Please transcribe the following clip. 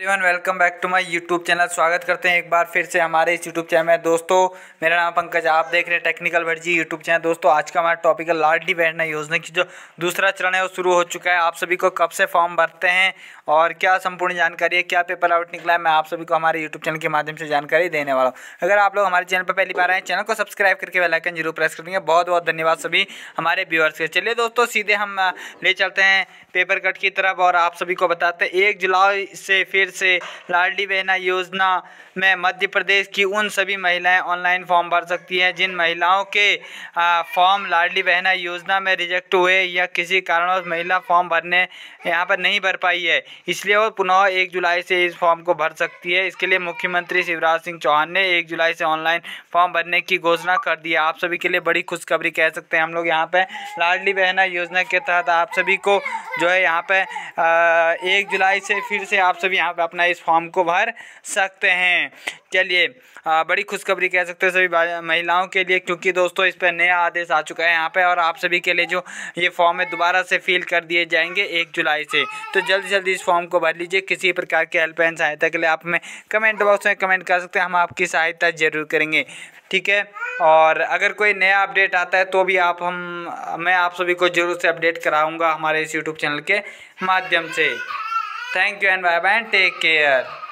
everyone welcome back to my YouTube channel स्वागत करते हैं एक बार फिर से हमारे इस यूट्यूब चैनल में दोस्तों मेरा नाम पंकज आप देख रहे हैं टेक्निकल भर्जी यूट्यूब चैनल दोस्तों आज का हमारा टॉपिक है लाडली बहना योजना की जो दूसरा चरण है वो शुरू हो चुका है आप सभी को कब से फॉर्म भरते हैं और क्या संपूर्ण जानकारी है क्या पेपर आउट निकला है मैं आप सभी को हमारे यूट्यूब चैनल के माध्यम से जानकारी देने वाला हूँ अगर आप लोग हमारे चैनल पर पहली बार आए चैनल को सब्सक्राइब करके वेलाइकन जरूर प्रेस कर देंगे बहुत बहुत धन्यवाद सभी हमारे व्यूअर्स के चलिए दोस्तों सीधे हम ले चलते हैं पेपर कट की तरफ और आप सभी को बताते हैं एक जुलाई से फिर फिर से लाडली बहना योजना में मध्य प्रदेश की उन सभी महिलाएं ऑनलाइन फॉर्म भर सकती हैं जिन महिलाओं के फॉर्म लाडली बहना योजना में रिजेक्ट हुए या किसी कारणवश महिला फॉर्म भरने यहाँ पर नहीं भर पाई है इसलिए वो पुनः एक जुलाई से इस फॉर्म को भर सकती है इसके लिए मुख्यमंत्री शिवराज सिंह चौहान ने एक जुलाई से ऑनलाइन फॉर्म भरने की घोषणा कर दी है आप सभी के लिए बड़ी खुशखबरी कह सकते हैं हम लोग यहाँ पर लाडली बहना योजना के तहत आप सभी को जो है यहाँ पर एक जुलाई से फिर से आप सभी यहाँ पर अपना इस फॉर्म को भर सकते हैं चलिए बड़ी खुशखबरी कह सकते हैं सभी महिलाओं के लिए क्योंकि दोस्तों इस पर नया आदेश आ चुका है यहाँ पे और आप सभी के लिए जो ये फॉर्म है दोबारा से फिल कर दिए जाएंगे एक जुलाई से तो जल्दी जल्दी इस फॉर्म को भर लीजिए किसी प्रकार की हेल्पलाइन सहायता के लिए आप हमें कमेंट बॉक्स में कमेंट कर सकते हैं हम आपकी सहायता ज़रूर करेंगे ठीक है और अगर कोई नया अपडेट आता है तो भी आप हम मैं आप सभी को ज़रूर से अपडेट कराऊंगा हमारे इस यूट्यूब चैनल के माध्यम से thank you and bye bye take care